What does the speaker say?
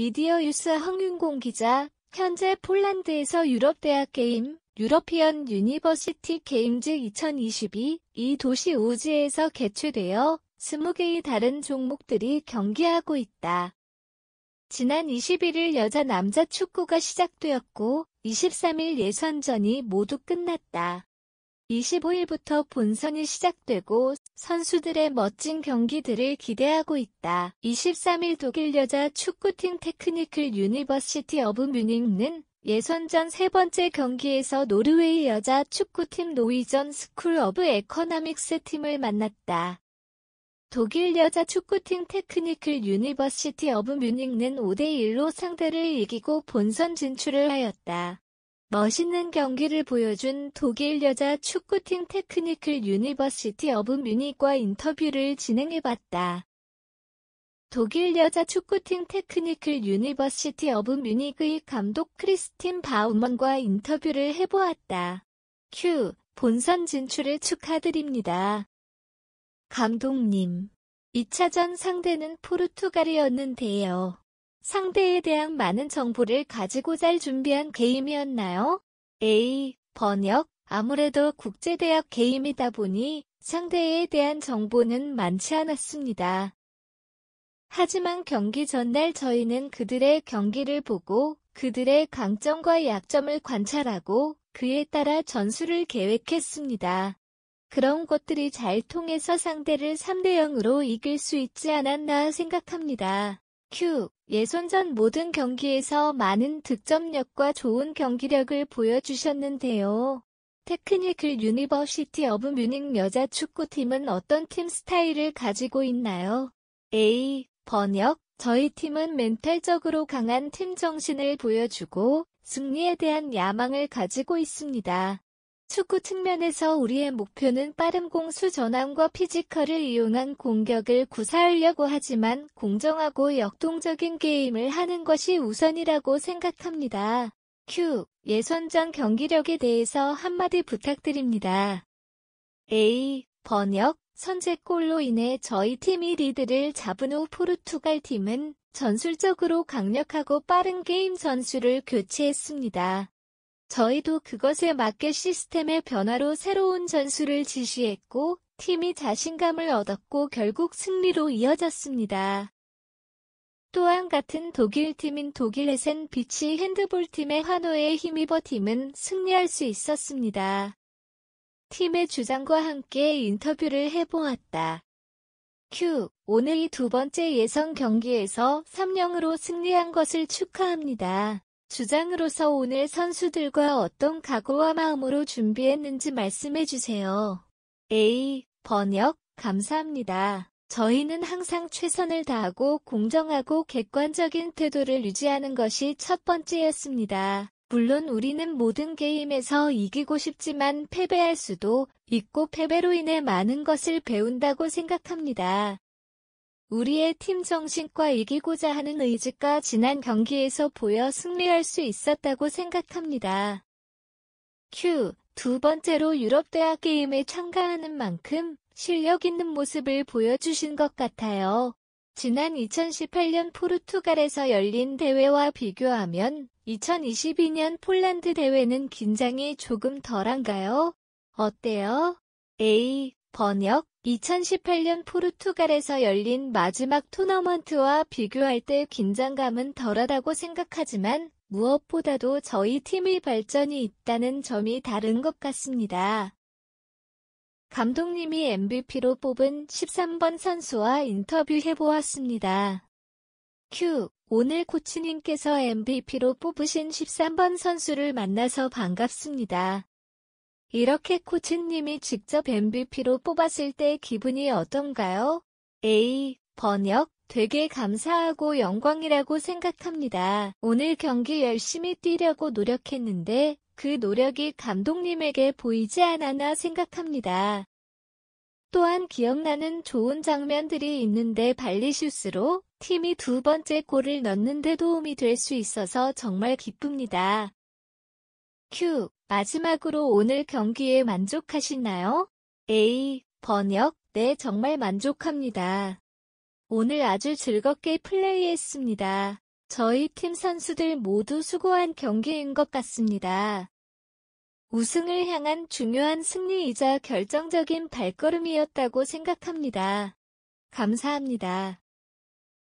미디어유스 황윤공 기자, 현재 폴란드에서 유럽대학 게임, 유러피언 유니버시티 게임즈 2022, 이 도시 우즈에서 개최되어 20개의 다른 종목들이 경기하고 있다. 지난 21일 여자 남자 축구가 시작되었고, 23일 예선전이 모두 끝났다. 25일부터 본선이 시작되고 선수들의 멋진 경기들을 기대하고 있다. 23일 독일 여자 축구팀 테크니클 유니버시티 어브 뮤닝은 예선전 세 번째 경기에서 노르웨이 여자 축구팀 노이전 스쿨 어브 에코나믹스 팀을 만났다. 독일 여자 축구팀 테크니클 유니버시티 어브 뮤닝은 5대1로 상대를 이기고 본선 진출을 하였다. 멋있는 경기를 보여준 독일 여자 축구팀 테크니클 유니버시티 어브 뮤닉과 인터뷰를 진행해봤다. 독일 여자 축구팀 테크니클 유니버시티 어브 뮤닉의 감독 크리스틴 바우먼과 인터뷰를 해보았다. Q. 본선 진출을 축하드립니다. 감독님, 2차전 상대는 포르투갈이었는데요. 상대에 대한 많은 정보를 가지고 잘 준비한 게임이었나요? A. 번역 아무래도 국제대학 게임이다 보니 상대에 대한 정보는 많지 않았습니다. 하지만 경기 전날 저희는 그들의 경기를 보고 그들의 강점과 약점을 관찰하고 그에 따라 전술을 계획했습니다. 그런 것들이 잘 통해서 상대를 3대 0으로 이길 수 있지 않았나 생각합니다. 큐. 예선 전 모든 경기에서 많은 득점력과 좋은 경기력을 보여주셨는데요. 테크니클 유니버시티 어브 뮤닝 여자 축구팀은 어떤 팀 스타일을 가지고 있나요? A. 번역. 저희 팀은 멘탈적으로 강한 팀 정신을 보여주고 승리에 대한 야망을 가지고 있습니다. 축구 측면에서 우리의 목표는 빠른 공수 전환과 피지컬을 이용한 공격을 구사하려고 하지만 공정하고 역동적인 게임을 하는 것이 우선이라고 생각합니다. Q. 예선전 경기력에 대해서 한마디 부탁드립니다. A. 번역, 선제골로 인해 저희 팀이 리드를 잡은 후 포르투갈 팀은 전술적으로 강력하고 빠른 게임 전술을 교체했습니다. 저희도 그것에 맞게 시스템의 변화로 새로운 전술을 지시했고 팀이 자신감을 얻었고 결국 승리로 이어졌습니다. 또한 같은 독일 팀인 독일 에센 비치 핸드볼 팀의 환호에 힘입어 팀은 승리할 수 있었습니다. 팀의 주장과 함께 인터뷰를 해보았다. Q. 오늘 이 두 번째 예선 경기에서 3-0으로 승리한 것을 축하합니다. 주장으로서 오늘 선수들과 어떤 각오와 마음으로 준비했는지 말씀해 주세요. A. 번역, 감사합니다. 저희는 항상 최선을 다하고 공정하고 객관적인 태도를 유지하는 것이 첫 번째였습니다. 물론 우리는 모든 게임에서 이기고 싶지만 패배할 수도 있고 패배로 인해 많은 것을 배운다고 생각합니다. 우리의 팀 정신과 이기고자 하는 의지가 지난 경기에서 보여 승리할 수 있었다고 생각합니다. Q. 두 번째로 유럽 대학 게임에 참가하는 만큼 실력 있는 모습을 보여주신 것 같아요. 지난 2018년 포르투갈에서 열린 대회와 비교하면 2022년 폴란드 대회는 긴장이 조금 덜한가요? 어때요? A. 번역 2018년 포르투갈에서 열린 마지막 토너먼트와 비교할 때 긴장감은 덜하다고 생각하지만 무엇보다도 저희 팀의 발전이 있다는 점이 다른 것 같습니다. 감독님이 MVP로 뽑은 13번 선수와 인터뷰해보았습니다. 큐. 오늘 코치님께서 MVP로 뽑으신 13번 선수를 만나서 반갑습니다. 이렇게 코치님이 직접 MVP로 뽑았을 때 기분이 어떤가요? A. 번역 되게 감사하고 영광이라고 생각합니다. 오늘 경기 열심히 뛰려고 노력했는데 그 노력이 감독님에게 보이지 않았나 생각합니다. 또한 기억나는 좋은 장면들이 있는데 발리슛으로 팀이 두 번째 골을 넣는 데 도움이 될 수 있어서 정말 기쁩니다. Q. 마지막으로 오늘 경기에 만족하시나요? A. 번역. 네, 정말 만족합니다. 오늘 아주 즐겁게 플레이했습니다. 저희 팀 선수들 모두 수고한 경기인 것 같습니다. 우승을 향한 중요한 승리이자 결정적인 발걸음이었다고 생각합니다. 감사합니다.